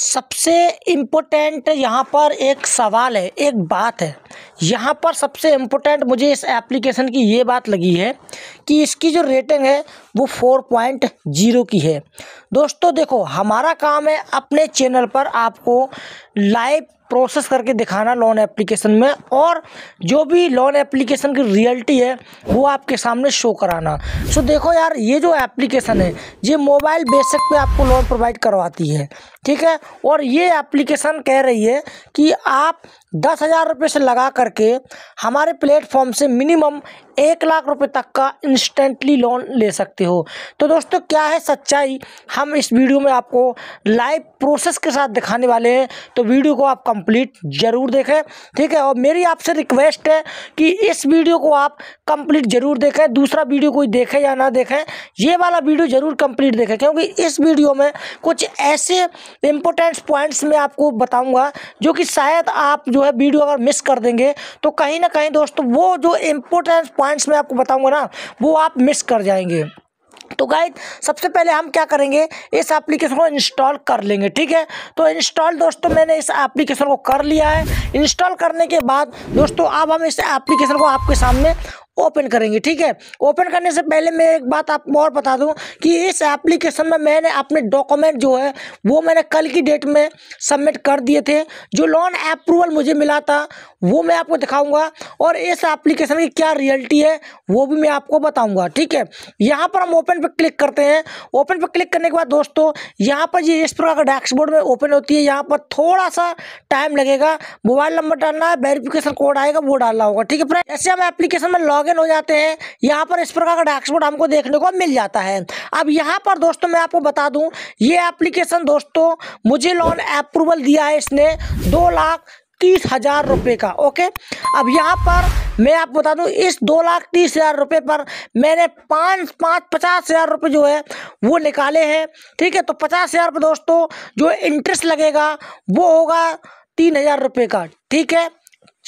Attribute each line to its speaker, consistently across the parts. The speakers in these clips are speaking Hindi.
Speaker 1: सबसे इम्पोर्टेंट यहाँ पर एक सवाल है एक बात है यहाँ पर सबसे इम्पोर्टेंट मुझे इस एप्लीकेशन की ये बात लगी है कि इसकी जो रेटिंग है वो फोर पॉइंट जीरो की है दोस्तों देखो हमारा काम है अपने चैनल पर आपको लाइव प्रोसेस करके दिखाना लोन एप्लीकेशन में और जो भी लोन एप्लीकेशन की रियलिटी है वो आपके सामने शो कराना सो देखो यार ये जो एप्लीकेशन है ये मोबाइल बेसिक पे आपको लोन प्रोवाइड करवाती है ठीक है और ये एप्लीकेशन कह रही है कि आप दस हज़ार रुपये से लगा करके हमारे प्लेटफॉर्म से मिनिमम एक लाख रुपए तक का इंस्टेंटली लोन ले सकते हो तो दोस्तों क्या है सच्चाई हम इस वीडियो में आपको लाइव प्रोसेस के साथ दिखाने वाले हैं तो वीडियो को आप कंप्लीट ज़रूर देखें ठीक है और मेरी आपसे रिक्वेस्ट है कि इस वीडियो को आप कंप्लीट ज़रूर देखें दूसरा वीडियो कोई देखें या ना देखें ये वाला वीडियो ज़रूर कंप्लीट देखें क्योंकि इस वीडियो में कुछ ऐसे इम्पोर्टेंट पॉइंट्स मैं आपको बताऊँगा जो कि शायद आप जो है वीडियो अगर मिस कर देंगे तो कहीं ना कहीं दोस्तों वो जो इम्पोर्टेंट पॉइंट्स मैं आपको बताऊँगा ना वो आप मिस कर जाएंगे तो गाइज सबसे पहले हम क्या करेंगे इस एप्लीकेशन को इंस्टॉल कर लेंगे ठीक है तो इंस्टॉल दोस्तों मैंने इस एप्लीकेशन को कर लिया है इंस्टॉल करने के बाद दोस्तों अब हम इस एप्लीकेशन को आपके सामने ओपन करेंगे ठीक है ओपन करने से पहले मैं एक बात आपको और बता दूं कि इस एप्लीकेशन में मैंने अपने डॉक्यूमेंट जो है वो मैंने कल की डेट में सबमिट कर दिए थे जो लोन अप्रूवल मुझे मिला था वो मैं आपको दिखाऊंगा और इस एप्लीकेशन की क्या रियलिटी है वो भी मैं आपको बताऊंगा ठीक है यहाँ पर हम ओपन पर क्लिक करते हैं ओपन पर क्लिक करने के बाद दोस्तों यहाँ पर ये इस प्रकार का डैशबोर्ड में ओपन होती है यहाँ पर थोड़ा सा टाइम लगेगा मोबाइल नंबर डालना है वेरिफिकेशन कोड आएगा वो डालना होगा ठीक है फ्रेंड ऐसे हम एप्लीकेशन में लॉग लॉगिन हो जाते हैं यहाँ पर इस प्रकार का डैशबोर्ड हमको देखने को मिल जाता है अब यहाँ पर दोस्तों मैं आपको बता दूँ ये एप्लीकेशन दोस्तों मुझे लोन अप्रूवल दिया है इसने दो लाख तीस हज़ार रुपये का ओके अब यहाँ पर मैं आपको बता दूँ इस दो लाख तीस हज़ार रुपये पर मैंने पाँच पाँच पचास हज़ार रुपये जो है वो निकाले हैं ठीक है तो पचास हज़ार रुपये दोस्तों जो इंटरेस्ट लगेगा वो होगा तीन हज़ार रुपये का ठीक है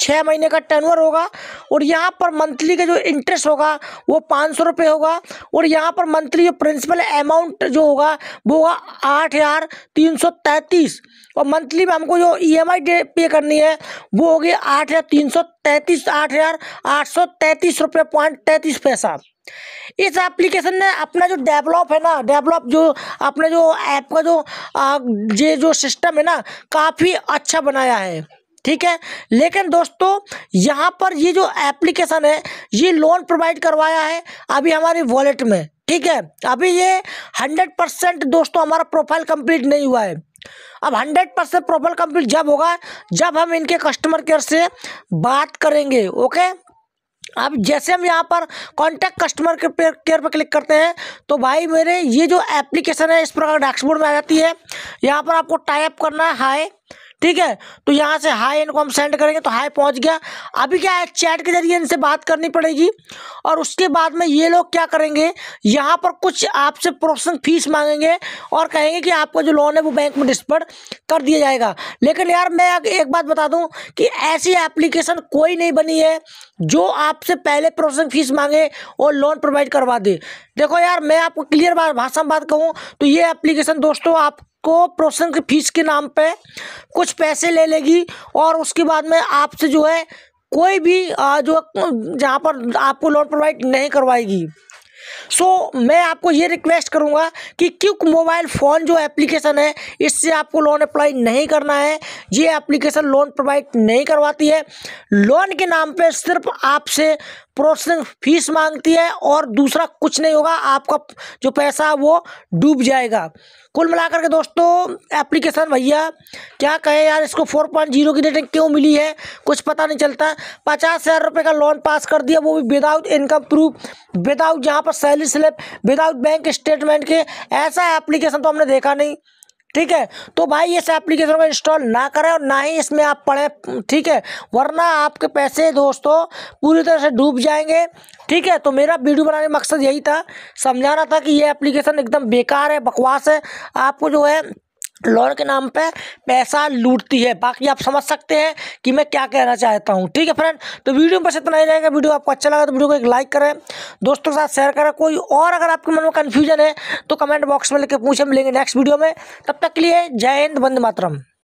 Speaker 1: छः महीने का टर्नओवर होगा और यहाँ पर मंथली का जो इंटरेस्ट होगा वो पाँच सौ रुपये होगा और यहाँ पर मंथली जो प्रिंसिपल अमाउंट जो होगा वो होगा आठ हज़ार तीन सौ तैंतीस और मंथली में हमको जो ई एम आई पे करनी है वो होगी आठ हज़ार तीन सौ तैंतीस आठ हज़ार आठ सौ तैंतीस रुपये पॉइंट तैंतीस पैसा इस एप्लीकेशन ने अपना जो डेवलप है ना डेवलप जो अपने जो ऐप का जो ये जो सिस्टम है ना काफ़ी अच्छा बनाया है ठीक है लेकिन दोस्तों यहाँ पर ये जो एप्लीकेशन है ये लोन प्रोवाइड करवाया है अभी हमारी वॉलेट में ठीक है अभी ये हंड्रेड परसेंट दोस्तों हमारा प्रोफाइल कंप्लीट नहीं हुआ है अब हंड्रेड परसेंट प्रोफाइल कंप्लीट जब होगा जब हम इनके कस्टमर केयर से बात करेंगे ओके अब जैसे हम यहाँ पर कॉन्टैक्ट कस्टमर केयर पर क्लिक करते हैं तो भाई मेरे ये जो एप्लीकेशन है इस प्रकार डैशबोर्ड में आ जाती है यहाँ पर आपको टाइप करना है हाई ठीक है तो यहाँ से हाई इनको हम सेंड करेंगे तो हाई पहुँच गया अभी क्या है चैट के जरिए इनसे बात करनी पड़ेगी और उसके बाद में ये लोग क्या करेंगे यहाँ पर कुछ आपसे प्रोसेसिंग फीस मांगेंगे और कहेंगे कि आपका जो लोन है वो बैंक में डिस्पर्ड कर दिया जाएगा लेकिन यार मैं एक बात बता दूँ कि ऐसी एप्लीकेशन कोई नहीं बनी है जो आपसे पहले प्रोसेसिंग फीस मांगे और लोन प्रोवाइड करवा दे देखो यार मैं आपको क्लियर भाषा में बात कहूँ तो ये एप्लीकेशन दोस्तों आपको प्रोसेसिंग फीस के नाम पे कुछ पैसे ले लेगी और उसके बाद में आपसे जो है कोई भी जो जहाँ पर आपको लोन प्रोवाइड नहीं करवाएगी सो so, मैं आपको ये रिक्वेस्ट करूँगा कि क्यूक मोबाइल फ़ोन जो एप्लीकेशन है इससे आपको लोन अप्लाई नहीं करना है ये एप्लीकेशन लोन प्रोवाइड नहीं करवाती है लोन के नाम पे सिर्फ आपसे प्रोसेसिंग फीस मांगती है और दूसरा कुछ नहीं होगा आपका जो पैसा वो डूब जाएगा कुल मिलाकर के दोस्तों एप्लीकेशन भैया क्या कहें यार इसको फोर पॉइंट जीरो की रेटिंग क्यों मिली है कुछ पता नहीं चलता पचास हज़ार रुपये का लोन पास कर दिया वो भी विदाउट इनकम प्रूफ विदाउट जहाँ पर salary slip without bank statement के ऐसा एप्लीकेशन तो हमने देखा नहीं ठीक है तो भाई इस एप्लीकेशन को इंस्टॉल ना करें और ना ही इसमें आप पढ़ें ठीक है वरना आपके पैसे दोस्तों पूरी तरह से डूब जाएंगे ठीक है तो मेरा वीडियो बनाने का मकसद यही था समझाना था कि ये एप्लीकेशन एकदम बेकार है बकवास है आपको जो है लोन के नाम पे पैसा लूटती है बाकी आप समझ सकते हैं कि मैं क्या कहना चाहता हूँ ठीक है फ्रेंड तो वीडियो में बस इतना ही रहेगा वीडियो आपको अच्छा लगा तो वीडियो को एक लाइक करें दोस्तों के साथ शेयर करें कोई और अगर आपके मन में कन्फ्यूजन है तो कमेंट बॉक्स में लेकर पूछे मिलेंगे नेक्स्ट वीडियो में तब तक के लिए जय हिंद बंद मातरम